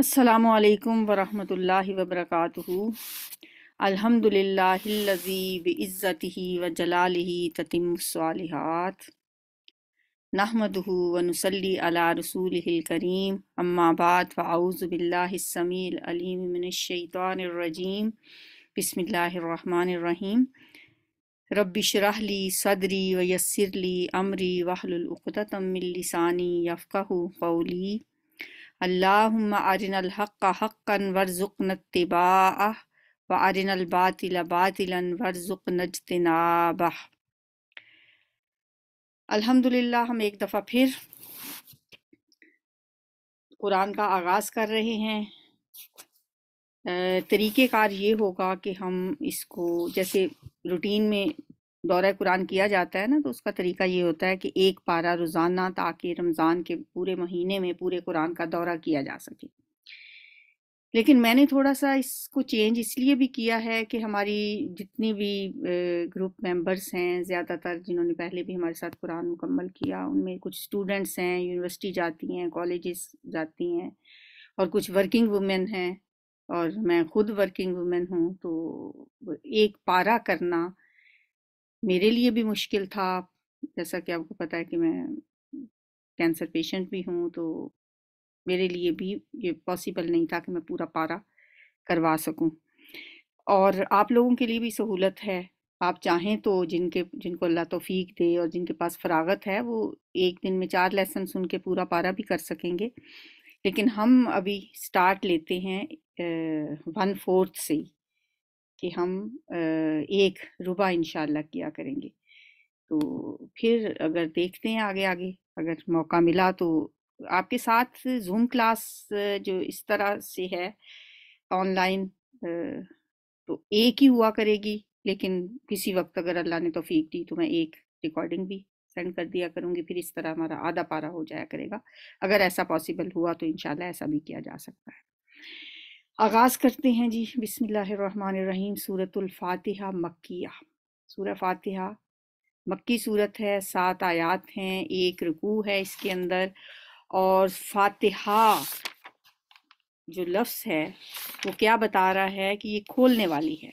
अस्सलाम वालेकुम वरहमतुल्लाहि वबरकातुहू अल्हम्दुलिल्लाहिल्लज़ी बिइज़्ज़तिही व जलालिही ततिमुस्सालिहात नहमदुहू व नुसल्ली अला रसूलिहिल करीम अम्मा बाद व औज़ु बिल्लाहिस समील अलीम मिनश शैतानिर रजीम बिस्मिल्लाहिर रहमानिर रहीम रब्बि शरह ली सदरी व यस्सिर ली अमरी वहलुल उक़दतम मिन लिसानी यफ़क़हू क़ौली अल्लाहुम्मा अरिनल हक़ हक़न वरज़ुक़न तिबाह व अरिनल बातिल बातिलन वरज़ुक़न जतनाबह अल्हम्दुलिल्लाह हम एक दफ़ा फिर कुरान का आगाज़ कर रहे हैं तरीक़ेकार ये होगा कि हम इसको जैसे रूटीन में दौरा कुरान किया जाता है ना तो उसका तरीका ये होता है कि एक पारा रोज़ाना ताकि रमज़ान के पूरे महीने में पूरे कुरान का दौरा किया जा सके लेकिन मैंने थोड़ा सा इसको चेंज इसलिए भी किया है कि हमारी जितनी भी ग्रुप मेंबर्स हैं ज़्यादातर जिन्होंने पहले भी हमारे साथ कुरान मुकम्मल किया उनमें कुछ स्टूडेंट्स हैं यूनिवर्सिटी जाती हैं कॉलेजेस जाती हैं और कुछ वर्किंग वुमेन हैं और मैं खुद वर्किंग वुमेन हूँ तो एक पारा करना मेरे लिए भी मुश्किल था जैसा कि आपको पता है कि मैं कैंसर पेशेंट भी हूँ तो मेरे लिए भी ये पॉसिबल नहीं था कि मैं पूरा पारा करवा सकूँ और आप लोगों के लिए भी सहूलत है आप चाहें तो जिनके जिनको अल्लाह तोफीक दे और जिनके पास फरागत है वो एक दिन में चार लेसन सुन के पूरा पारा भी कर सकेंगे लेकिन हम अभी स्टार्ट लेते हैं वन फोर्थ से कि हम एक रुबा इनशाला किया करेंगे तो फिर अगर देखते हैं आगे आगे अगर मौका मिला तो आपके साथ जूम क्लास जो इस तरह से है ऑनलाइन तो एक ही हुआ करेगी लेकिन किसी वक्त अगर अल्लाह ने तोफीक दी तो मैं एक रिकॉर्डिंग भी सेंड कर दिया करूँगी फिर इस तरह हमारा आधा पारा हो जाया करेगा अगर ऐसा पॉसिबल हुआ तो इनशाला ऐसा भी किया जा सकता है आगाज़ करते हैं जी बिसमीम सूरतफ़ातिहा मक्या सूर फातिहा मक्की सूरत है सात आयात हैं एक रुकू है इसके अंदर और फातिहा जो लफ्ज़ है वो क्या बता रहा है कि ये खोलने वाली है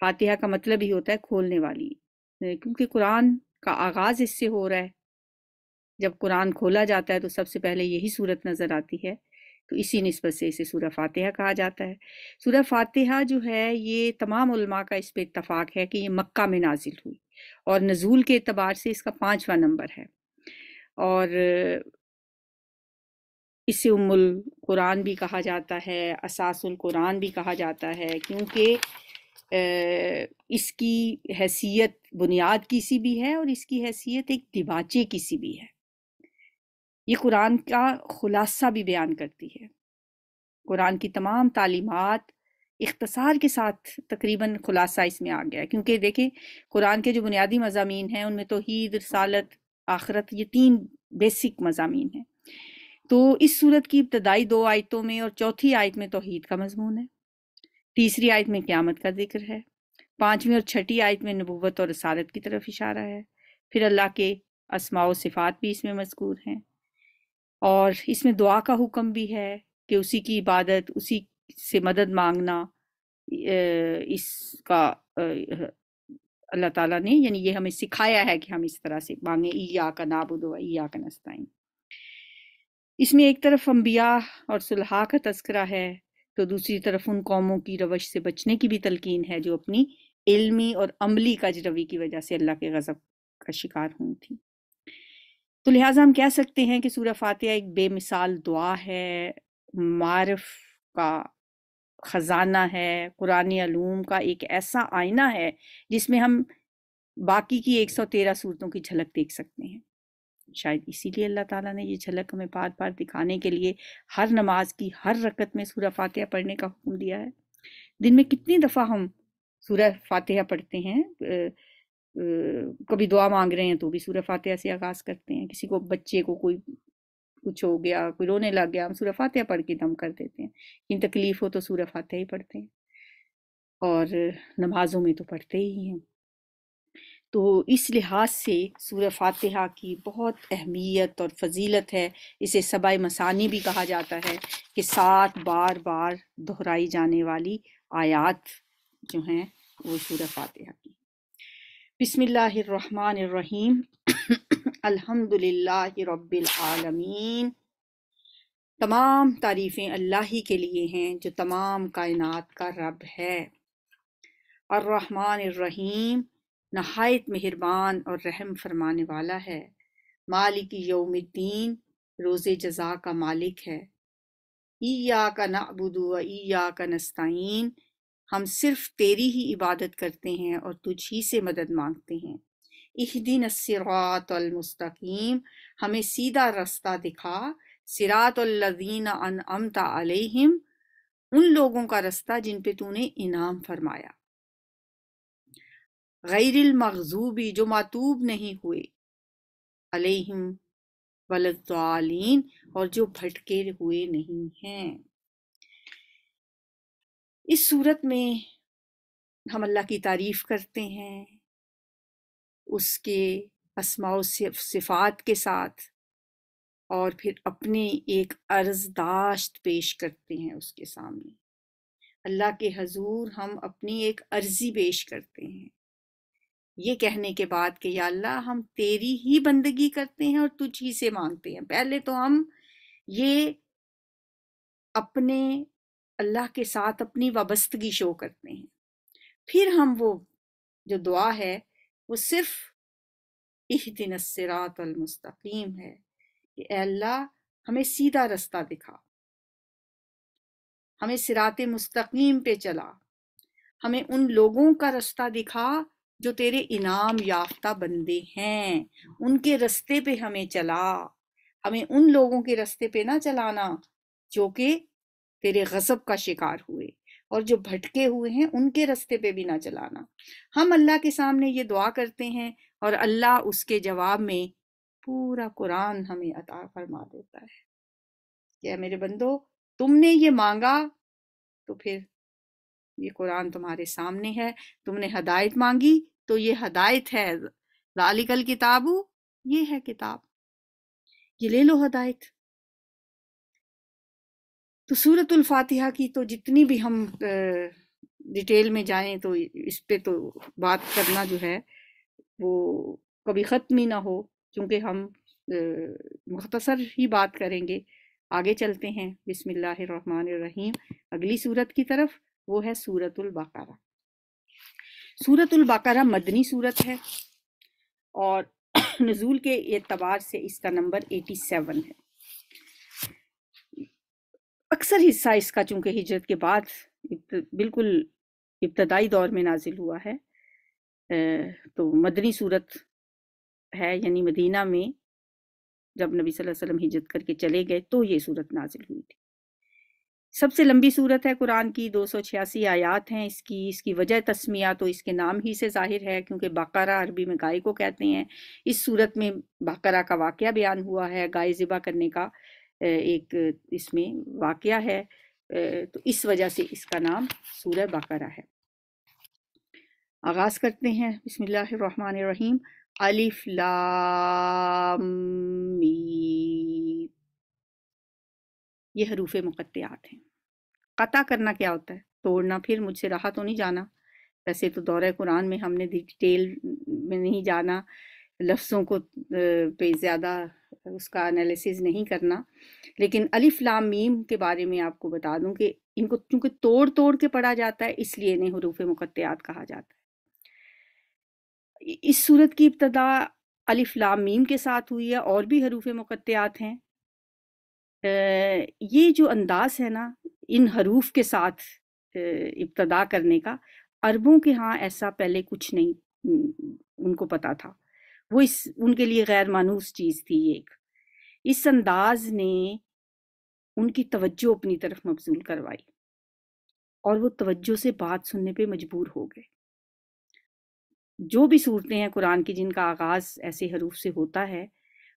फातिहा का मतलब ही होता है खोलने वाली क्योंकि कुरान का आगाज़ इससे हो रहा है जब कुरान खोला जाता है तो सबसे पहले यही सूरत नज़र आती है तो इसी नस्बत से इसे सूर्य फातिहा कहा जाता है सूर्य फातिहा जो है ये तमाम उलमा का इस पर इतफ़ाक़ है कि ये मक्का में नाजिल हुई और नज़ूल के अतबार से इसका पाँचवा नंबर है और इसे उमुल कुरान भी कहा जाता है असासुल कुरान भी कहा जाता है क्योंकि इसकी हैसियत बुनियाद की सी भी है और इसकी हैसियत एक दिबाचे की सी भी है ये कुरान का खुलासा भी बयान करती है कुरान की तमाम तालीमत इख्तसार के साथ तकरीबन खुलासा इसमें आ गया है क्योंकि देखें कुरान के जो बुनियादी मजामी हैं उनमें तोहद रसालत आखरत ये तीन बेसिक मजामी हैं तो इस सूरत की इब्तदाई दो आयतों में और चौथी आयत में तोहद का मजमून है तीसरी आयत में क़्यामत का जिक्र है पाँचवीं और छठी आयत में नबूवत और रसालत की तरफ इशारा है फिर अल्लाह के असमाव सिफ़ात भी इसमें मजकूर हैं और इसमें दुआ का हुक्म भी है कि उसी की इबादत उसी से मदद मांगना इसका अल्लाह ताला ने यानी ये हमें सिखाया है कि हम इस तरह से मांगे ईया का नाबुद ईया का नस्ताइन इसमें एक तरफ अम्बिया और सुलहा का तस्करा है तो दूसरी तरफ उन कौमों की रवश से बचने की भी तलकीन है जो अपनी इल्मी और अमली कजरवी की वजह से अल्लाह के गज़ब का शिकार हुई थी तो लिहाजा हम कह सकते हैं कि सूर्य फातह एक बेमिसाल दुआ है मारफ का ख़जाना है कुरानी आलूम का एक ऐसा आईना है जिसमें हम बाकी की 113 सूरतों की झलक देख सकते हैं शायद इसीलिए अल्लाह ताला ने ये झलक हमें बार बार दिखाने के लिए हर नमाज की हर रकत में सूर्य फातह पढ़ने का हुक्म दिया है दिन में कितनी दफ़ा हम सूर्य फातह पढ़ते हैं कभी दुआ मांग रहे हैं तो भी सूर्य फातह से आगाज़ करते हैं किसी को बच्चे को कोई कुछ हो गया कोई रोने लग गया हम सूर्य फातह पढ़ के दम कर देते हैं इन तकलीफ़ हो तो सूर्य फातह ही पढ़ते हैं और नमाज़ों में तो पढ़ते ही हैं तो इस लिहाज से सूर्य फातिहा की बहुत अहमियत और फजीलत है इसे सबाई मसानी भी कहा जाता है कि सात बार बार दोहराई जाने वाली आयात जो हैं वो सूर्य फातिहा की बिसमीम अल्हम्दुलिल्लाह रब्बिल आलमीन तमाम तारीफ़ें अल्लाह ही के लिए हैं जो तमाम कायनात का रब है अर्रहमान रहीम नहायत मेहरबान और रहम फरमाने वाला है मालिक यौमद्दीन रोज़ जजा का मालिक है ईया का नाबुद ईया का नस्तीन हम सिर्फ तेरी ही इबादत करते हैं और तुझ ही से मदद मांगते हैं इह दिन सिरातमस्तकीम हमें सीधा रास्ता दिखा अन अमता अलहिम उन लोगों का रास्ता जिन पे तूने इनाम फरमाया गैरिल मखजूबी जो मातूब नहीं हुए अलहिम वलतालीन और जो भटके हुए नहीं हैं इस सूरत में हम अल्लाह की तारीफ़ करते हैं उसके असमाओ सिफात के साथ और फिर अपने एक अर्जदाश्त पेश करते हैं उसके सामने अल्लाह के हजूर हम अपनी एक अर्जी पेश करते हैं ये कहने के बाद कि या अल्लाह हम तेरी ही बंदगी करते हैं और तुझ ही से मांगते हैं पहले तो हम ये अपने अल्लाह के साथ अपनी वाबस्तगी शो करते हैं फिर हम वो जो दुआ है वो सिर्फ इह दिन मुस्तकीम है कि अल्लाह हमें सीधा रास्ता दिखा हमें सिरात मुस्तकीम पे चला हमें उन लोगों का रास्ता दिखा जो तेरे इनाम याफ्ता बंदे हैं उनके रास्ते पे हमें चला हमें उन लोगों के रास्ते पे ना चलाना जो कि तेरे गजब का शिकार हुए और जो भटके हुए हैं उनके रस्ते पे भी ना चलाना हम अल्लाह के सामने ये दुआ करते हैं और अल्लाह उसके जवाब में पूरा कुरान हमें अता फरमा देता है क्या मेरे बंदो तुमने ये मांगा तो फिर ये कुरान तुम्हारे सामने है तुमने हदायत मांगी तो ये हदायत है लालिकल किताबू ये है किताब ये ले लो हदायत तो सूरतुल फातिहा की तो जितनी भी हम डिटेल में जाएं तो इस पे तो बात करना जो है वो कभी ख़त्म ही ना हो क्योंकि हम मुख्तसर ही बात करेंगे आगे चलते हैं बिसमीम अगली सूरत की तरफ वो है सूरतुल बकारा सूरतुल बकारा मदनी सूरत है और नज़ूल के एतबार से इसका नंबर 87 है अक्सर हिस्सा इसका चूंकि हिजरत के बाद बिल्कुल इब्तदाई दौर में नाजिल हुआ है तो मदनी सूरत है यानी मदीना में जब नबी सल्लल्लाहु अलैहि वसल्लम हिजरत करके चले गए तो ये सूरत नाजिल हुई थी सबसे लंबी सूरत है कुरान की दो सौ छियासी आयात हैं इसकी इसकी वजह तस्मिया तो इसके नाम ही से जाहिर है क्योंकि बाकरा अरबी में गाय को कहते हैं इस सूरत में बाकरा का वाक़ बयान हुआ है गाय ज़िबा करने का एक इसमें वाक़ है तो इस वजह से इसका नाम सूर्य बकरा है आगाज़ करते हैं बसमीम अलिफ ये हरूफ मुक़त्यात हैं कता करना क्या होता है तोड़ना फिर मुझसे रहा तो नहीं जाना वैसे तो दौरे कुरान में हमने डिटेल में नहीं जाना लफ्ज़ों को पे ज़्यादा उसका एनालिसिस नहीं करना लेकिन अलिफ लाम मीम के बारे में आपको बता दूं कि इनको क्योंकि तोड़ तोड़ के पढ़ा जाता है इसलिए इन्हें हरूफ मुकत्यात कहा जाता है इस सूरत की इब्तदा अलिफ लाम मीम के साथ हुई है और भी हरूफ मुकत्यात हैं ये जो अंदाज है ना इन हरूफ के साथ इब्तदा करने का अरबों के यहाँ ऐसा पहले कुछ नहीं उनको पता था वो इस उनके लिए गैर मानूस चीज़ थी एक इस अंदाज ने उनकी तवज्जो अपनी तरफ मबजूल करवाई और वो तवज्जो से बात सुनने पे मजबूर हो गए जो भी सूरतें हैं कुरान की जिनका आगाज़ ऐसे हरूफ से होता है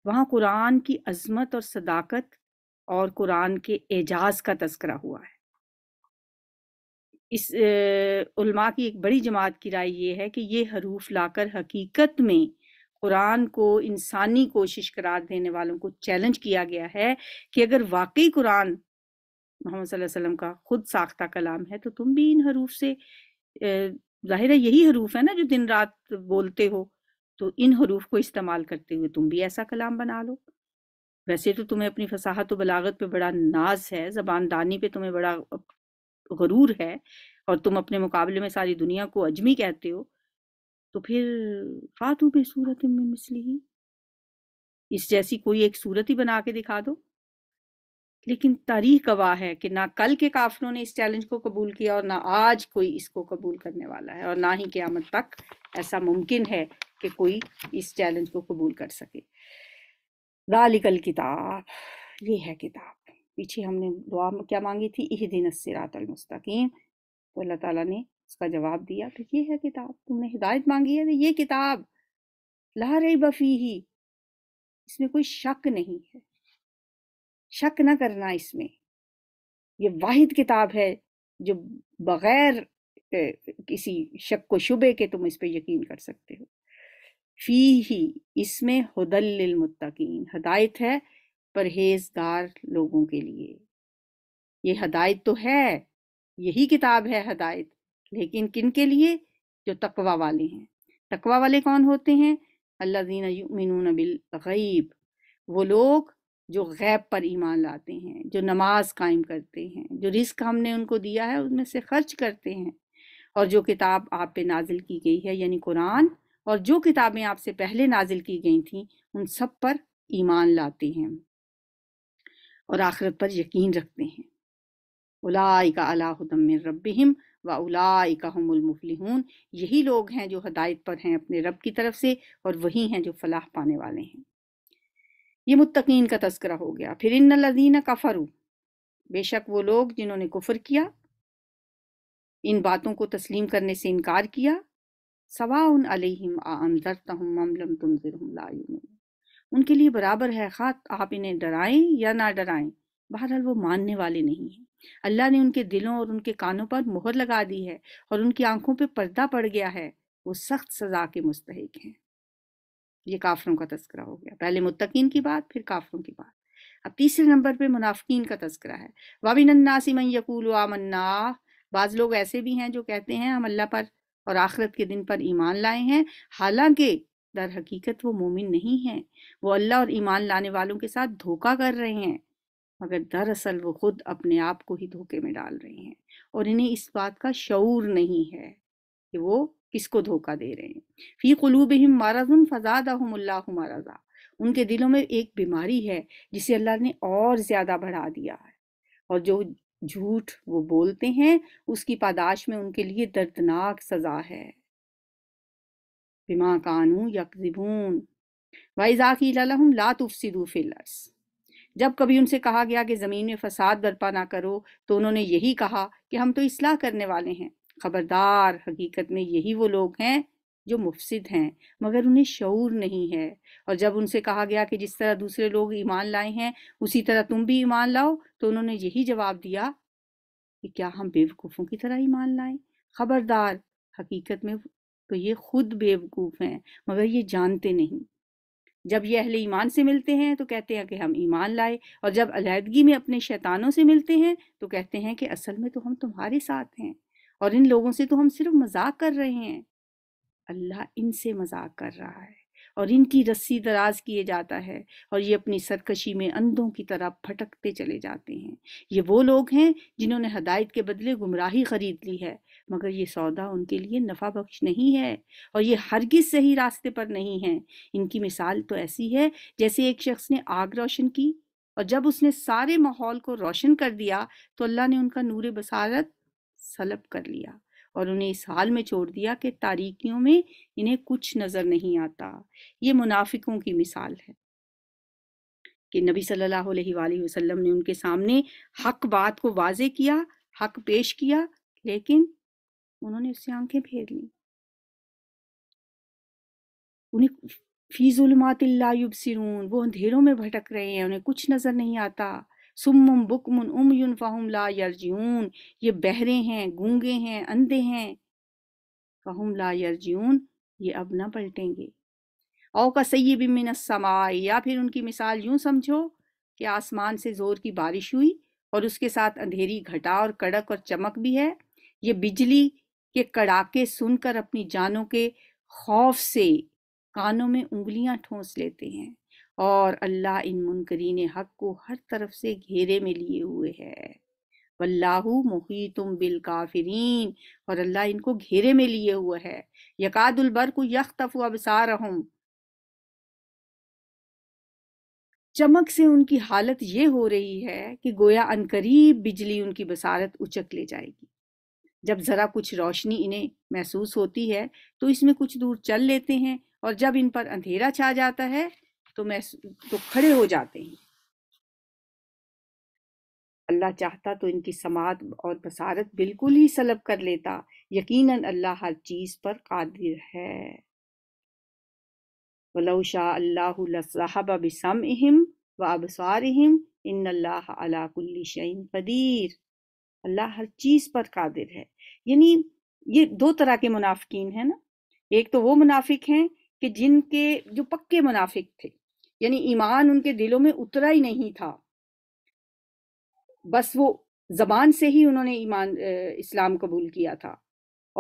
वहाँ कुरान की अजमत और सदाकत और कुरान के एजाज का तस्करा हुआ है इस उल्मा की एक बड़ी जमात की राय ये है कि ये हरूफ लाकर हकीकत में कुरान को इंसानी कोशिश करार देने वालों को चैलेंज किया गया है कि अगर वाकई कुरान मोहम्मद वसल्लम का खुद साख्ता कलाम है तो तुम भी इन हरूफ से जाहिर है यही हरूफ है ना जो दिन रात बोलते हो तो इन हरूफ को इस्तेमाल करते हुए तुम भी ऐसा कलाम बना लो वैसे तो तुम्हें अपनी फसाहत व बलागत पे बड़ा नाज है जबानदानी पे तुम्हें बड़ा गरूर है और तुम अपने मुकाबले में सारी दुनिया को अजमी कहते हो तो फिर फातू सूरत में मिसली इस जैसी कोई एक सूरत ही बना के दिखा दो लेकिन तारीख गवाह है कि ना कल के काफिलों ने इस चैलेंज को कबूल किया और ना आज कोई इसको कबूल करने वाला है और ना ही क्यामत तक ऐसा मुमकिन है कि कोई इस चैलेंज को कबूल कर सके दालिकल किताब ये है किताब पीछे हमने दुआ क्या मांगी थी इह दिन सिरातल मुस्तकीम तो अल्लाह ताला ने उसका जवाब दिया तो ये है किताब तुमने हिदायत मांगी है तो ये किताब ला रही बफी ही इसमें कोई शक नहीं है शक ना करना इसमें ये वाहिद किताब है जो बगैर किसी शक को शुबे के तुम इस पर यकीन कर सकते हो फी ही इसमें मुत्तकीन हदायत है परहेजगार लोगों के लिए ये हदायत तो है यही किताब है हदायत लेकिन किन के लिए जो तकवा वाले हैं तकवा वाले कौन होते हैं अल्लाह जीना बिल गईब वो लोग जो गैब पर ईमान लाते हैं जो नमाज कायम करते हैं जो रिस्क हमने उनको दिया है उनमें से खर्च करते हैं और जो किताब आप पे नाजिल की गई है यानी कुरान और जो किताबें आपसे पहले नाजिल की गई थी उन सब पर ईमान लाते हैं और आखिरत पर यकीन रखते हैं उलाई का अलाहुदम रबिम वाउलाई कामुलमफलिहून यही लोग हैं जो हदायत पर हैं अपने रब की तरफ से और वही हैं जो फलाह पाने वाले हैं ये मुतकीन का तस्करा हो गया फिर इन लदीन कफरू बेशक वो लोग जिन्होंने कुफर किया इन बातों को तस्लीम करने से इनकार किया सवाउन अलैहिम आमदर तुम उनके लिए बराबर है ख़ात आप इन्हें डराएं या ना डराएं बहरहाल वो मानने वाले नहीं हैं अल्लाह ने उनके दिलों और उनके कानों पर मोहर लगा दी है और उनकी आंखों पर पर्दा पड़ गया है वो सख्त सजा के मुस्तक हैं ये काफरों का तस्करा हो गया पहले मुतकीन की बात फिर काफरों की बात अब तीसरे नंबर पे मुनाफिकीन का तस्करा है वाबिनन्नासी मन यकूल आमन्ना बाज़ लोग ऐसे भी हैं जो कहते हैं हम अल्लाह पर और आखरत के दिन पर ईमान लाए हैं हालांकि दर हकीकत वो मोमिन नहीं हैं वो अल्लाह और ईमान लाने वालों के साथ धोखा कर रहे हैं मगर दरअसल वो खुद अपने आप को ही धोखे में डाल रहे हैं और इन्हें इस बात का शूर नहीं है कि वो किसको धोखा दे रहे हैं फ़ी कलूब हिम माराजुन फ़जादा उनके दिलों में एक बीमारी है जिसे अल्लाह ने और ज़्यादा बढ़ा दिया है और जो झूठ वो बोलते हैं उसकी पादाश में उनके लिए दर्दनाक सज़ा है बिमा कानू यकजिबून वाइजाकी लातुफ तुफसिदू जब कभी उनसे कहा गया कि ज़मीन में फसाद बर्पा ना करो तो उन्होंने यही कहा कि हम तो इसलाह करने वाले हैं खबरदार हकीकत में यही वो लोग हैं जो मुफसिद हैं मगर उन्हें शूर नहीं है और जब उनसे कहा गया कि जिस तरह दूसरे लोग ईमान लाए हैं उसी तरह तुम भी ईमान लाओ तो उन्होंने यही जवाब दिया कि क्या हम बेवकूफ़ों की तरह ईमान लाएं खबरदार हकीकत में तो ये खुद बेवकूफ़ हैं मगर ये जानते नहीं जब ये अहले ईमान से मिलते हैं तो कहते हैं कि हम ईमान लाए और जब अलहदगी में अपने शैतानों से मिलते हैं तो कहते हैं कि असल में तो हम तुम्हारे साथ हैं और इन लोगों से तो हम सिर्फ मजाक कर रहे हैं अल्लाह इनसे मजाक कर रहा है और इनकी रस्सी दराज किए जाता है और ये अपनी सरकशी में अंधों की तरह भटकते चले जाते हैं ये वो लोग हैं जिन्होंने हदायत के बदले गुमराही खरीद ली है मगर ये सौदा उनके लिए नफा बख्श नहीं है और ये हरगिज सही रास्ते पर नहीं है इनकी मिसाल तो ऐसी है जैसे एक शख्स ने आग रोशन की और जब उसने सारे माहौल को रोशन कर दिया तो अल्लाह ने उनका नूर बसारत सलब कर लिया और उन्हें इस हाल में छोड़ दिया कि तारीकियों में इन्हें कुछ नज़र नहीं आता ये मुनाफिकों की मिसाल है कि नबी सल्लल्लाहु अलैहि वसल्लम ने उनके सामने हक बात को वाजे किया हक पेश किया लेकिन उन्होंने उससे आंखें फेर ली उन्हें फीजुलमातिल्लायुब सिरून वो अंधेरों में भटक रहे हैं उन्हें कुछ नज़र नहीं आता सुम उम युन फ़ाहम ला यरजून ये बहरे हैं गूंगे हैं अंधे हैं फ़ाहम ला यरजून ये अब ना पलटेंगे औ का सही भी मिनसमाए या फिर उनकी मिसाल यूं समझो कि आसमान से ज़ोर की बारिश हुई और उसके साथ अंधेरी घटा और कड़क और चमक भी है ये बिजली के कड़ाके सुनकर अपनी जानों के खौफ से कानों में उंगलियां ठोंस लेते हैं और अल्लाह इन मुनकरीन हक को हर तरफ से घेरे में लिए हुए है वल्लाहु मुही तुम बिल काफरीन और अल्लाह इनको घेरे में लिए हुए है यकादुलबर को यख्तफ अबसार चमक से उनकी हालत ये हो रही है कि गोया अनकरीब बिजली उनकी बसारत उचक ले जाएगी जब ज़रा कुछ रोशनी इन्हें महसूस होती है तो इसमें कुछ दूर चल लेते हैं और जब इन पर अंधेरा छा जाता है तो मैं तो खड़े हो जाते हैं अल्लाह चाहता तो इनकी समात और बसारत बिल्कुल ही सलब कर लेता यकीनन अल्लाह हर चीज़ पर कादिर है वलौ शाह अल्लाहब बिसम व अबसार इन अल्लाह अलाकुल्ली शैन कदीर अल्लाह हर चीज़ पर कादिर है यानी ये दो तरह के मुनाफिकीन है ना एक तो वो मुनाफिक हैं कि जिनके जो पक्के मुनाफिक थे यानी ईमान उनके दिलों में उतरा ही नहीं था बस वो जबान से ही उन्होंने ईमान इस्लाम कबूल किया था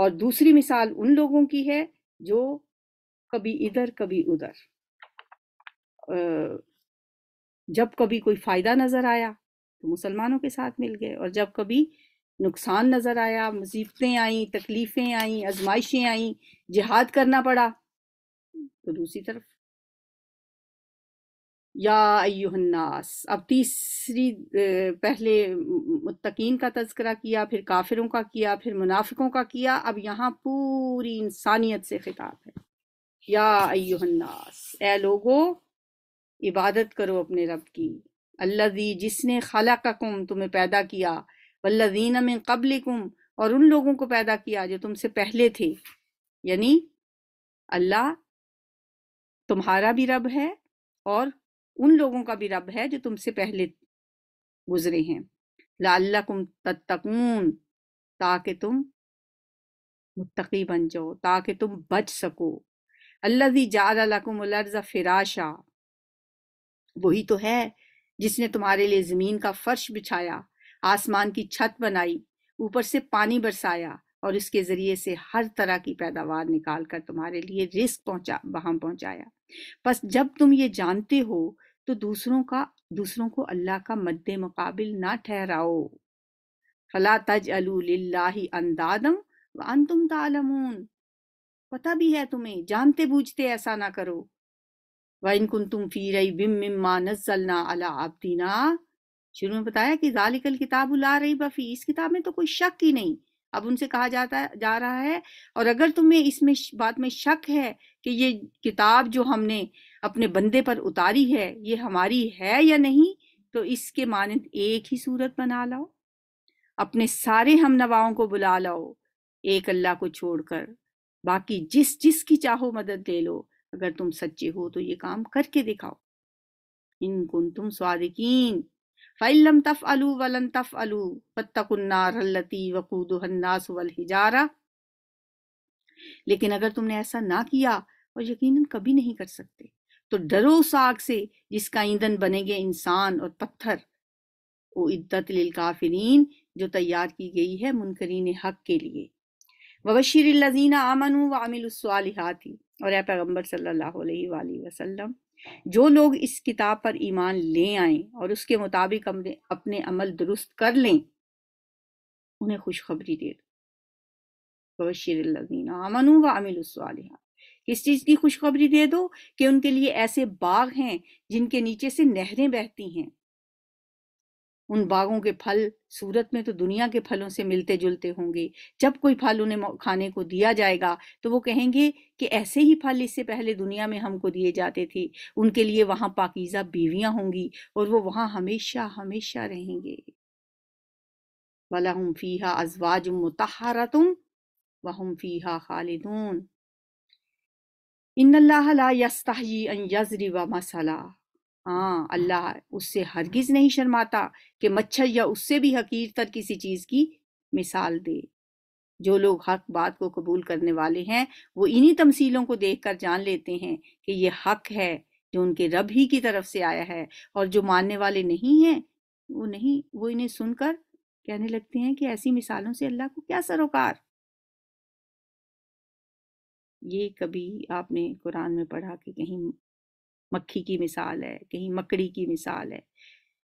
और दूसरी मिसाल उन लोगों की है जो कभी इधर कभी उधर जब कभी कोई फायदा नजर आया तो मुसलमानों के साथ मिल गए और जब कभी नुकसान नजर आया मुसीबतें आई तकलीफें आई आजमाइशें आई जिहाद करना पड़ा तो दूसरी तरफ या अयुन्नास अब तीसरी पहले मुतकीन का तस्करा किया फिर काफिरों का किया फिर मुनाफिकों का किया अब यहाँ पूरी इंसानियत से खिताब है या अयुन्नास ए लोगो इबादत करो अपने रब की अल्लाजी जिसने खला का कुम तुम्हें पैदा किया वल्लजीन में कबल कुम और उन लोगों को पैदा किया जो तुमसे पहले थे यानी अल्लाह तुम्हारा भी रब है और उन लोगों का भी रब है जो तुमसे पहले गुजरे हैं लाल्लकुम तत्तकून ताकि तुम मुत्तकी बन जाओ ताकि तुम बच सको अल्लाजी जाकुमर्ज फिराशा वही तो है जिसने तुम्हारे लिए ज़मीन का फर्श बिछाया आसमान की छत बनाई ऊपर से पानी बरसाया और इसके ज़रिए से हर तरह की पैदावार निकाल कर तुम्हारे लिए रिस्क पहुंचा वहां पहुंचाया बस जब तुम ये जानते हो तो दूसरों का दूसरों को अल्लाह का मद्द मुकाबिल ना ठहराओ फला तज अलूल्लाही अंदादम व अंतुम तालमून पता भी है तुम्हें जानते बूझते ऐसा ना करो व इनकुन तुम फिर नजलना अला आबदीना शुरू में बताया कि जालिकल किताब उला रही बफी इस किताब में तो कोई शक ही नहीं अब उनसे कहा जाता जा रहा है और अगर तुम्हें इसमें बात में शक है कि ये किताब जो हमने अपने बंदे पर उतारी है ये हमारी है या नहीं तो इसके मानंद एक ही सूरत बना लाओ अपने सारे हम नवाओं को बुला लाओ एक अल्लाह को छोड़कर बाकी जिस जिस की चाहो मदद ले लो अगर तुम सच्चे हो तो ये काम करके दिखाओ इन कुन तुम स्वादिकीन फ़ैलम तफ़ अलू वलन तफ़ अलू पत्तकुन्नारती वकूदन्नास वल हिजारा लेकिन अगर तुमने ऐसा ना किया और यकीनन कभी नहीं कर सकते तो डरो उस आग से जिसका ईंधन बनेंगे इंसान और पत्थर वो इद्दत लिल काफिरीन जो तैयार की गई है मुनकरीन हक के लिए वबशीर लजीना आमन व आमिलसालहाती और ए पैगम्बर सल्लल्लाहु अलैहि वसल्लम जो लोग इस किताब पर ईमान ले आए और उसके मुताबिक अपने अमल दुरुस्त कर लें उन्हें खुशखबरी दे दो वबशीर लजीना आमनू व आमिलसालहात इस चीज की खुशखबरी दे दो कि उनके लिए ऐसे बाग हैं जिनके नीचे से नहरें बहती हैं उन बागों के फल सूरत में तो दुनिया के फलों से मिलते जुलते होंगे जब कोई फल उन्हें खाने को दिया जाएगा तो वो कहेंगे कि ऐसे ही फल इससे पहले दुनिया में हमको दिए जाते थे उनके लिए वहां पाकिज़ा बीवियां होंगी और वो वहां हमेशा हमेशा रहेंगे वाला हम फ़ीहा अजवाज मतहरा तुम वहम फ़ीहा खालिदून इन्नल्लाजरीवा मसला हाँ अल्लाह उससे हरगिज़ नहीं शर्माता कि मच्छर या उससे भी हकीर तर किसी चीज़ की मिसाल दे जो लोग हक बात को कबूल करने वाले हैं वो इन्हीं तमसीलों को देखकर जान लेते हैं कि ये हक है जो उनके रब ही की तरफ से आया है और जो मानने वाले नहीं हैं वो नहीं वो इन्हें सुनकर कहने लगते हैं कि ऐसी मिसालों से अल्लाह को क्या सरोकार ये कभी आपने कुरान में पढ़ा कि कहीं मक्खी की मिसाल है कहीं मकड़ी की मिसाल है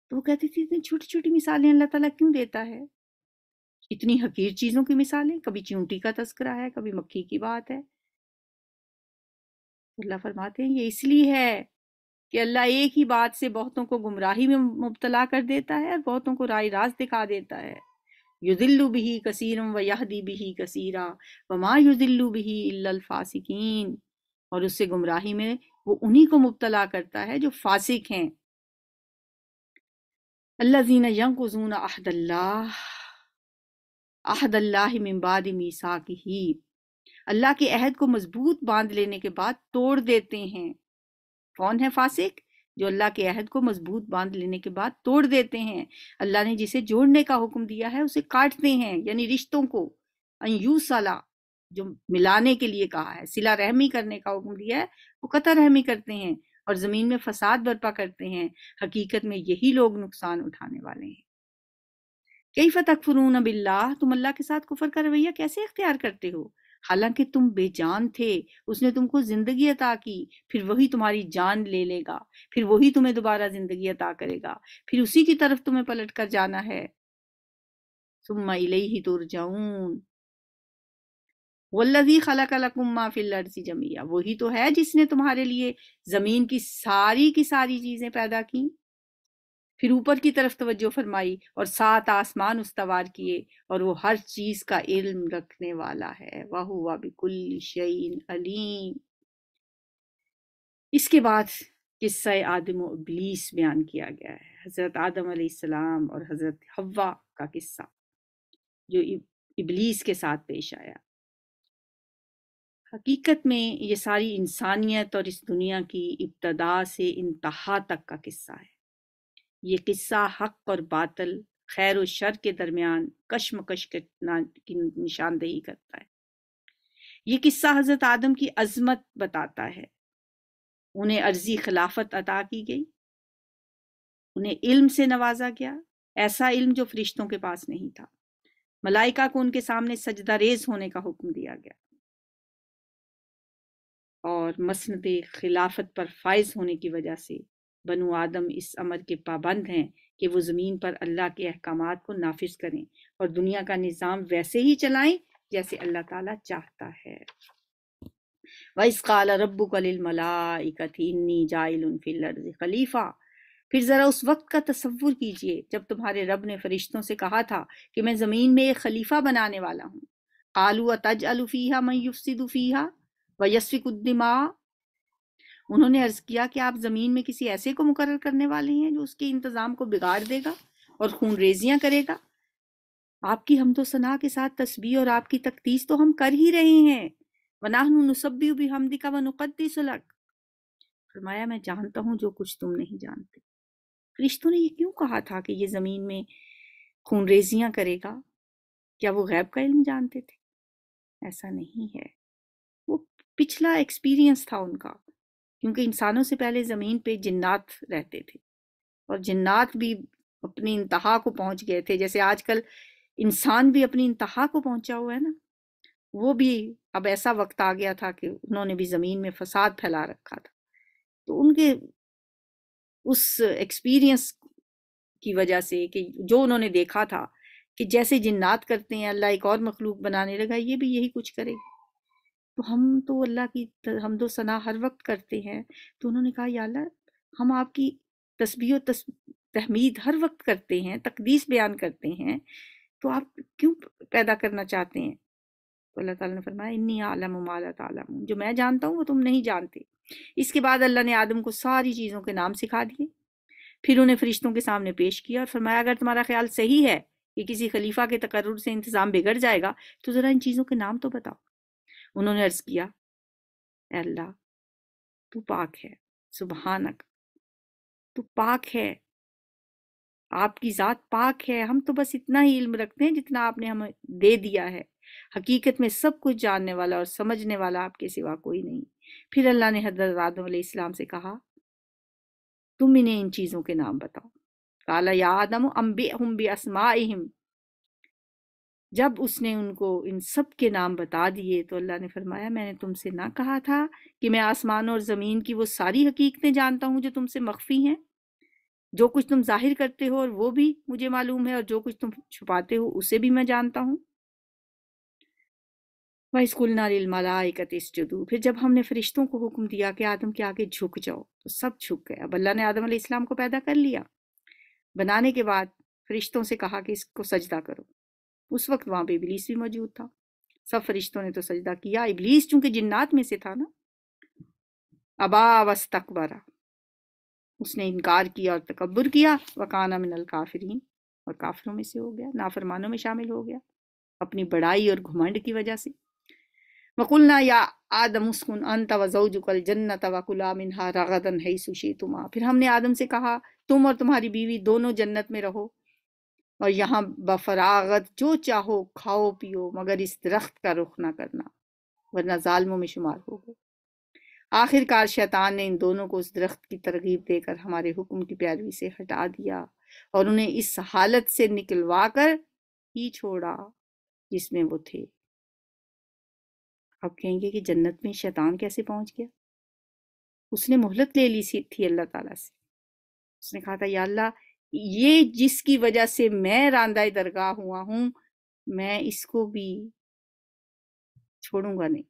तो वो कहती थी इतनी छोटी छोटी मिसालें अल्लाह ताला क्यों देता है इतनी हकीर चीज़ों की मिसालें कभी चूंटी का तस्करा है कभी मक्खी की बात है अल्लाह फरमाते हैं ये इसलिए है कि अल्लाह एक ही बात से बहुतों को गुमराही में मुबतला कर देता है और बहुतों को राय राज दिखा देता है युजिल्लु बिही कसीरम व यहदी बिही कसीरा व मा युजिल्लु बिही फासिकीन और उससे गुमराही में वो उन्हीं को मुबतला करता है जो फासिक हैं अल्लाजीन यंगजून अहदल्लाह अहदल्लाह मिम्बाद मीसाक ही अल्लाह के अहद को मजबूत बांध लेने के बाद तोड़ देते हैं कौन है फासिक जो अल्लाह के अहद को मजबूत बांध लेने के बाद तोड़ देते हैं अल्लाह ने जिसे जोड़ने का हुक्म दिया है उसे काटते हैं यानी रिश्तों को अनयू सला जो मिलाने के लिए कहा है सिला रहमी करने का हुक्म दिया है वो कतर रहमी करते हैं और जमीन में फसाद बर्पा करते हैं हकीकत में यही लोग नुकसान उठाने वाले हैं कई फतक फरून तुम अल्लाह के साथ कुफर का रवैया कैसे अख्तियार करते हो हालांकि तुम बेजान थे उसने तुमको जिंदगी अता की फिर वही तुम्हारी जान ले लेगा फिर वही तुम्हें दोबारा जिंदगी अता करेगा फिर उसी की तरफ तुम्हें पलट कर जाना है सुम्मा तुर तुरजाऊन वल्लजी खलक लकुम्मा फिल अर्जी जमिया वही तो है जिसने तुम्हारे लिए जमीन की सारी की सारी चीजें पैदा की फिर ऊपर की तरफ तवज्जो फरमाई और सात आसमान उसवार किए और वो हर चीज का इल्म रखने वाला है वाह हुआ बिकुल शईन अलीम इसके बाद किस्सा आदम इबलीस बयान किया गया है हज़रत आदम सलाम और हज़रत हवा का किस्सा जो इबलीस के साथ पेश आया हकीकत में ये सारी इंसानियत और इस दुनिया की इब्तदा से इंतहा तक का किस्सा है ये किस्सा हक और बातल खैर और शर के दरमियान कशमकश की निशानदेही करता है ये किस्सा हजरत आदम की अजमत बताता है उन्हें अर्जी खिलाफत अता की गई उन्हें इल्म से नवाजा गया ऐसा इल्म जो फरिश्तों के पास नहीं था मलाइका को उनके सामने सजदारेज होने का हुक्म दिया गया और मसनद खिलाफत पर फाइज होने की वजह से बनु आदम इस अमर के पाबंद हैं कि वो ज़मीन पर अल्लाह के अहकाम को नाफिज करें और दुनिया का निज़ाम वैसे ही चलाएं जैसे अल्लाह ताला चाहता है वइस काल रब्बू कलमलाकनी जाइलफिल खलीफा फिर ज़रा उस वक्त का तस्वुर कीजिए जब तुम्हारे रब ने फरिश्तों से कहा था कि मैं ज़मीन में एक खलीफा बनाने वाला हूँ आलू तज अलूफी मैं युफसिदुफ़ीहा व उन्होंने अर्ज किया कि आप जमीन में किसी ऐसे को मुकर करने वाले हैं जो उसके इंतजाम को बिगाड़ देगा और खून रेजियां करेगा आपकी हम तो सना के साथ तस्वीर और आपकी तकतीस तो हम कर ही रहे हैं वनाहनुसबी भी हमदिका व नुकदी सुलक फरमाया मैं जानता हूँ जो कुछ तुम नहीं जानते फरिश्तों ने ये क्यों कहा था कि ये ज़मीन में खून रेजियां करेगा क्या वो गैब का इल्म जानते थे ऐसा नहीं है वो पिछला एक्सपीरियंस था उनका क्योंकि इंसानों से पहले ज़मीन पे जिन्नात रहते थे और जिन्नात भी अपनी इंतहा को पहुंच गए थे जैसे आजकल इंसान भी अपनी इंतहा को पहुंचा हुआ है ना वो भी अब ऐसा वक्त आ गया था कि उन्होंने भी ज़मीन में फसाद फैला रखा था तो उनके उस एक्सपीरियंस की वजह से कि जो उन्होंने देखा था कि जैसे जिन्नात करते हैं अल्लाह एक और मखलूक बनाने लगा ये भी यही कुछ करेगा तो हम तो अल्लाह की हम तो सना हर वक्त करते हैं तो उन्होंने कहा या अल्लाह हम आपकी तस्बी तस तहमीद हर वक्त करते हैं तकदीस बयान करते हैं तो आप क्यों पैदा करना चाहते हैं तो अल्लाह ताला ने फरमाया इन्नी आलम माला तालम जो मैं जानता हूँ वो तुम नहीं जानते इसके बाद अल्लाह ने आदम को सारी चीज़ों के नाम सिखा दिए फिर उन्हें फरिश्तों के सामने पेश किया और फरमाया अगर तुम्हारा ख्याल सही है कि किसी खलीफा के तकर्र से इंतज़ाम बिगड़ जाएगा तो ज़रा इन चीज़ों के नाम तो बताओ उन्होंने अर्ज किया अल्लाह तू पाक है सुबहानक तू पाक है आपकी ज़ात पाक है हम तो बस इतना ही इल्म रखते हैं जितना आपने हमें दे दिया है हकीकत में सब कुछ जानने वाला और समझने वाला आपके सिवा कोई नहीं फिर अल्लाह ने हजरत आदम इस्लाम से कहा तुम इन्हें इन चीज़ों के नाम बताओ काला या आदम अम्बे हम बे असमा जब उसने उनको इन सब के नाम बता दिए तो अल्लाह ने फरमाया मैंने तुमसे ना कहा था कि मैं आसमान और ज़मीन की वो सारी हकीकतें जानता हूँ जो तुमसे मख्फी हैं जो कुछ तुम जाहिर करते हो और वो भी मुझे मालूम है और जो कुछ तुम छुपाते हो उसे भी मैं जानता हूँ वही स्कूल नालिलमलाकत जदू फिर जब हमने फरिश्तों को हुक्म दिया कि आदम के आगे झुक जाओ तो सब झुक गए अब अल्लाह ने आदम इस्लाम को पैदा कर लिया बनाने के बाद फरिश्तों से कहा कि इसको सजदा करो उस वक्त वहाँ पर इबलीस भी मौजूद था सब फरिश्तों ने तो सजदा किया इबलीस चूंकि जिन्नात में से था ना अबा वस्तकबरा उसने इनकार किया और तकबर किया वकाना मिनल काफरीन और काफिरों में से हो गया नाफरमानों में शामिल हो गया अपनी बड़ाई और घुमंड की वजह से वकुलना या आदम उसकुन अंत वजुकल जन्नत वकुला मिनहा है सुशी फिर हमने आदम से कहा तुम और तुम्हारी बीवी दोनों जन्नत में रहो और यहाँ बफरागत जो चाहो खाओ पियो मगर इस दरख्त का रुख ना करना वरना ालमों में शुमार होगा आखिरकार शैतान ने इन दोनों को उस दरख्त की तरगीब देकर हमारे हुक्म की पैरवी से हटा दिया और उन्हें इस हालत से निकलवा कर ही छोड़ा जिसमें वो थे अब कहेंगे कि जन्नत में शैतान कैसे पहुंच गया उसने मोहलत ले ली थी अल्लाह ताला से उसने कहा था या अल्लाह ये जिसकी वजह से मैं रानदाई दरगाह हुआ हूं मैं इसको भी छोड़ूंगा नहीं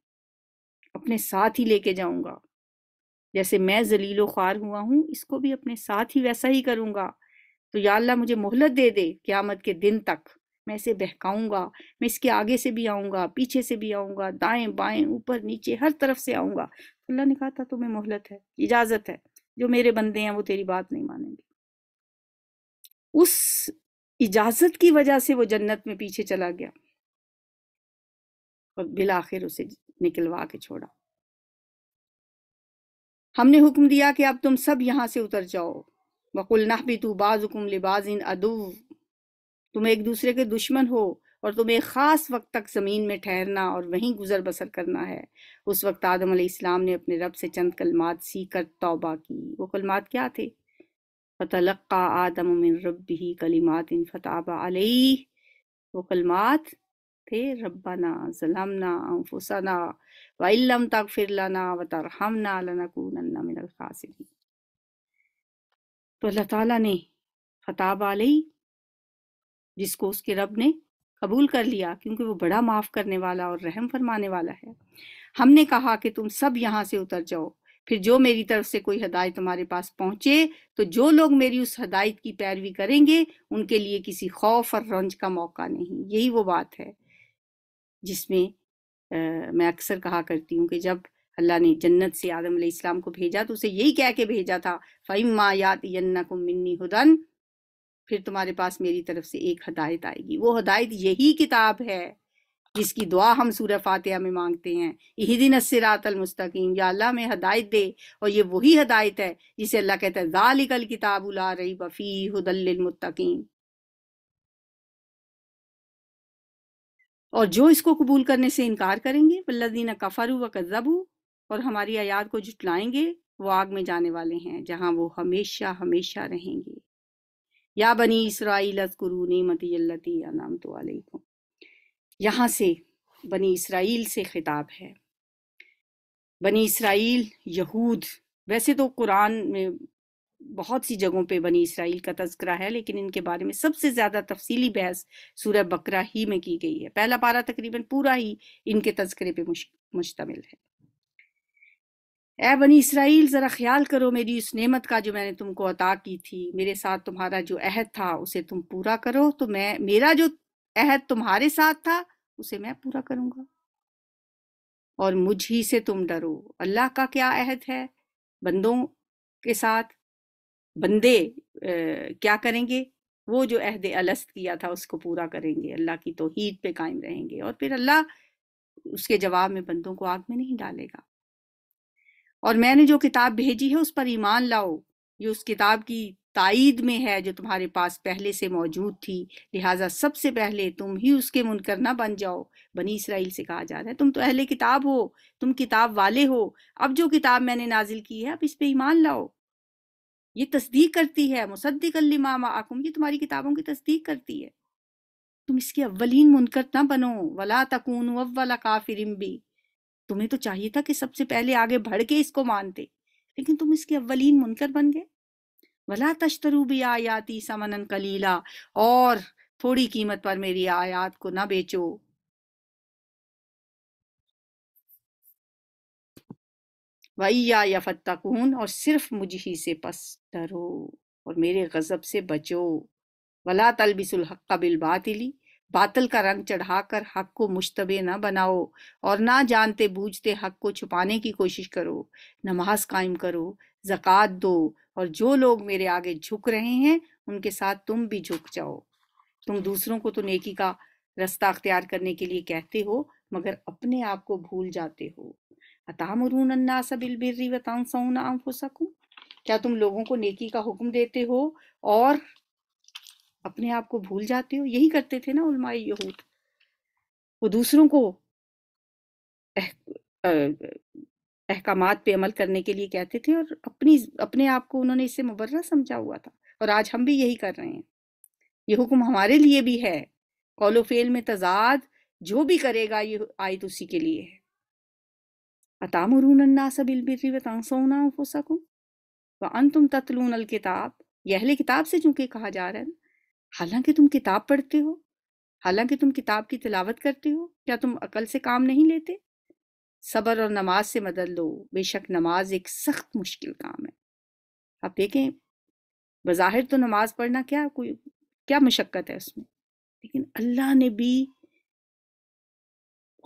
अपने साथ ही लेके जाऊंगा जैसे मैं जलीलो ख्वार हुआ हूं इसको भी अपने साथ ही वैसा ही करूंगा तो या अल्लाह मुझे मोहलत दे दे क्यामत के दिन तक मैं इसे बहकाऊंगा मैं इसके आगे से भी आऊंगा पीछे से भी आऊंगा दाएं बाएं ऊपर नीचे हर तरफ से आऊंगा अल्लाह ने कहा था तुम्हें मोहलत है इजाज़त है जो मेरे बंदे हैं वो तेरी बात नहीं मानेंगे उस इजाजत की वजह से वो जन्नत में पीछे चला गया और बिल आखिर उसे निकलवा के छोड़ा हमने हुक्म दिया कि अब तुम सब यहां से उतर जाओ वकुल ना भी तू बाजुम लिबाज इन अदू तुम एक दूसरे के दुश्मन हो और तुम्हें ख़ास वक्त तक ज़मीन में ठहरना और वहीं गुजर बसर करना है उस वक्त आदम इस्लाम ने अपने रब से चंद कलमात सीख कर तोबा की वो कलमात क्या थे फ़तलक़ा आदम मिन रबी कलिमात इन फ़ताब अलई वो कलमात थे रब्बाना जलमना अनफुसना वम तक फिर लाना व तरहमना लनकूनन्ना मिनल खासिरीन तो अल्लाह ताला ने फ़ताब अलई जिसको उसके रब ने कबूल कर लिया क्योंकि वो बड़ा माफ़ करने वाला और रहम फरमाने वाला है हमने कहा कि तुम सब यहाँ से उतर जाओ फिर जो मेरी तरफ से कोई हदायत तुम्हारे पास पहुंचे तो जो लोग मेरी उस हदायत की पैरवी करेंगे उनके लिए किसी खौफ और रंज का मौका नहीं यही वो बात है जिसमें आ, मैं अक्सर कहा करती हूँ कि जब अल्लाह ने जन्नत से आदम इस्लाम को भेजा तो उसे यही कह के भेजा था फ़ैमा यन्ना को मिन्नी हदन फिर तुम्हारे पास मेरी तरफ से एक हदायत आएगी वो हदायत यही किताब है जिसकी दुआ हम सूर्य फातिहा में मांगते हैं यही दिन सिरातल मुस्तकीम या अल्लाह में हदायत दे और ये वही हदायत है जिसे अल्लाह कहते हैं दालिकल किताब उला रही बफ़ी हदलमुतकीम और जो इसको कबूल करने से इनकार करेंगे वल्लदीन कफरू व कजबू और हमारी आयात को जुटलाएंगे वो आग में जाने वाले हैं जहाँ वो हमेशा हमेशा रहेंगे या बनी इसराइल अस्कुरू नमती अल्लती अनाम तो यहाँ से बनी इसराइल से खिताब है बनी इसराइल यहूद वैसे तो कुरान में बहुत सी जगहों पे बनी इसराइल का तस्करा है लेकिन इनके बारे में सबसे ज़्यादा तफसीली बहस सूर बकरा ही में की गई है पहला पारा तकरीबन पूरा ही इनके तस्करे पे मुश्तमिल है ए बनी इसराइल ज़रा ख्याल करो मेरी उस नेमत का जो मैंने तुमको अता की थी मेरे साथ तुम्हारा जो अहद था उसे तुम पूरा करो तो मैं मेरा जो अहद तुम्हारे साथ था उसे मैं पूरा करूंगा और मुझ ही से तुम डरो अल्लाह का क्या अहद है बंदों के साथ बंदे ए, क्या करेंगे वो जो अहद अलस्त किया था उसको पूरा करेंगे अल्लाह की तोहीद पे कायम रहेंगे और फिर अल्लाह उसके जवाब में बंदों को आग में नहीं डालेगा और मैंने जो किताब भेजी है उस पर ईमान लाओ ये उस किताब की ताइद में है जो तुम्हारे पास पहले से मौजूद थी लिहाजा सबसे पहले तुम ही उसके मुनकर ना बन जाओ बनी इसराइल से कहा जा रहा है तुम तो अहले किताब हो तुम किताब वाले हो अब जो किताब मैंने नाजिल की है अब इस पर ईमान लाओ ये तस्दीक करती है मामा आकुम ये तुम्हारी किताबों की तस्दीक करती है तुम इसके अव्वलीन मुनकर ना बनो वला तकून अव्वला काफिर भी तुम्हें तो चाहिए था कि सबसे पहले आगे बढ़ के इसको मानते लेकिन तुम इसके अव्वलीन मुनकर बन गए वला तश्तरू भी आयाती समनन कलीला और थोड़ी कीमत पर मेरी आयात को ना बेचो वैया या फत्तकून और सिर्फ मुझ ही से पस डरो और मेरे गजब से बचो वला तलबिसुल हक बिल बातिली बातल का रंग चढ़ाकर हक को मुश्तबे न बनाओ और ना जानते बूझते हक को छुपाने की कोशिश करो नमाज कायम करो ज़क़़त दो और जो लोग मेरे आगे झुक रहे हैं उनके साथ तुम भी झुक जाओ तुम दूसरों को तो नेकी का रास्ता अख्तियार करने के लिए कहते हो मगर अपने आप को भूल जाते हो अतामरून अन्नास क्या तुम लोगों को नेकी का हुक्म देते हो और अपने आप को भूल जाते हो यही करते थे ना उलमाए यहूद वो दूसरों को अहकाम पे अमल करने के लिए कहते थे और अपनी अपने आप को उन्होंने इससे मुबर्रा समझा हुआ था और आज हम भी यही कर रहे हैं ये हुक्म हमारे लिए भी है कौलो फेल में तजाद जो भी करेगा ये आयत उसी के लिए है अतामरून व तुम तत्लून अल किताब यह अहले किताब से चूंकि कहा जा रहा है हालांकि तुम किताब पढ़ते हो हालांकि तुम किताब की तिलावत करते हो क्या तुम अकल से काम नहीं लेते सबर और नमाज से मदद लो बेशक नमाज एक सख्त मुश्किल काम है आप देखें बज़ाहिर तो नमाज पढ़ना क्या कोई क्या मशक्क़त है उसमें लेकिन अल्लाह ने भी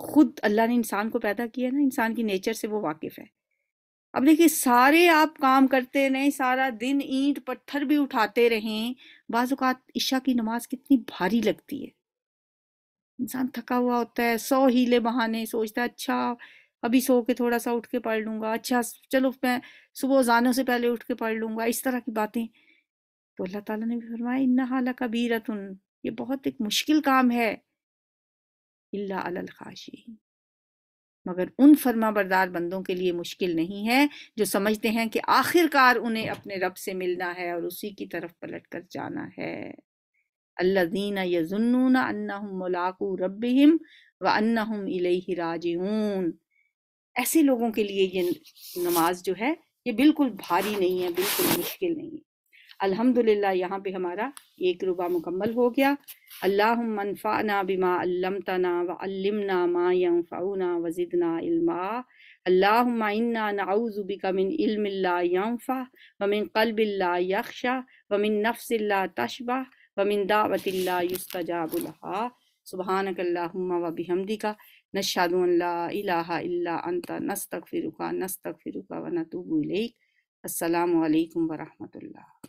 खुद अल्लाह ने इंसान को पैदा किया ना इंसान की नेचर से वो वाकिफ़ है अब देखिए सारे आप काम करते रहें सारा दिन ईंट पत्थर भी उठाते रहें बाज़ात इशा की नमाज कितनी भारी लगती है इंसान थका हुआ होता है सौ हीले बहाने सोचता है अच्छा अभी सो के थोड़ा सा उठ के पढ़ लूंगा अच्छा चलो मैं सुबह जाने से पहले उठ के पढ़ लूंगा इस तरह की बातें तो अल्लाह ताला ने भी फरमाया इन्ना हाला कबीरतुन ये बहुत एक मुश्किल काम है इल्ला अलल खाशी मगर उन फर्मा बरदार बंदों के लिए मुश्किल नहीं है जो समझते हैं कि आखिरकार उन्हें अपने रब से मिलना है और उसी की तरफ पलट कर जाना है अल्लाजीना यजुन्नूना अन्ना मुलाकू रब व अन्ना राजून ऐसे लोगों के लिए ये नमाज जो है ये बिल्कुल भारी नहीं है बिल्कुल मुश्किल नहीं है अल्हम्दुलिल्लाह यहाँ पे हमारा एक रुबा मुकम्मल हो गया अल्लाह मनफ़ाना बिमा अल्लमतना वल्लमना मा यंफ़ाउना वज़िदना इल्मा अल्लाहुम्मा इन्ना नऊज़ु बिका मिन इल्म ला यंफ़ा व मिन क़ल्ब ला यख्शा व मिन ला तशबा व मिन दावत ला युस्तजाबु लहा सुबहानक व बिहमदिका नशाद इला अंत नस्तक फ़िरुका नस्तक फ़िरुका व नतूबुलक अल्लाम वरहमल